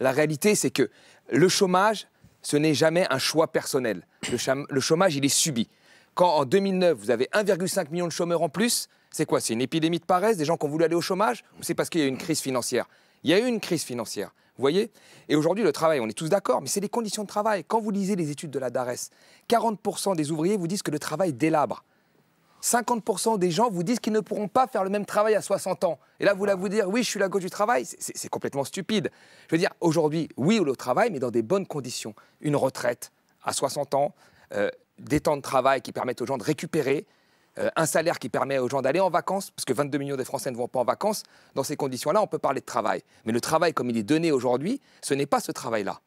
La réalité, c'est que le chômage, ce n'est jamais un choix personnel. Le chômage, il est subi. Quand en 2009, vous avez 1,5 million de chômeurs en plus, c'est quoi C'est une épidémie de paresse, des gens qui ont voulu aller au chômage Ou c'est parce qu'il y a eu une crise financière Il y a eu une crise financière, vous voyez Et aujourd'hui, le travail, on est tous d'accord, mais c'est les conditions de travail. Quand vous lisez les études de la DARES, 40% des ouvriers vous disent que le travail délabre. 50% des gens vous disent qu'ils ne pourront pas faire le même travail à 60 ans. Et là, vous voulez vous dire, oui, je suis la gauche du travail, c'est complètement stupide. Je veux dire, aujourd'hui, oui, le travail, mais dans des bonnes conditions. Une retraite à 60 ans, euh, des temps de travail qui permettent aux gens de récupérer, euh, un salaire qui permet aux gens d'aller en vacances, parce que 22 millions de Français ne vont pas en vacances. Dans ces conditions-là, on peut parler de travail. Mais le travail, comme il est donné aujourd'hui, ce n'est pas ce travail-là.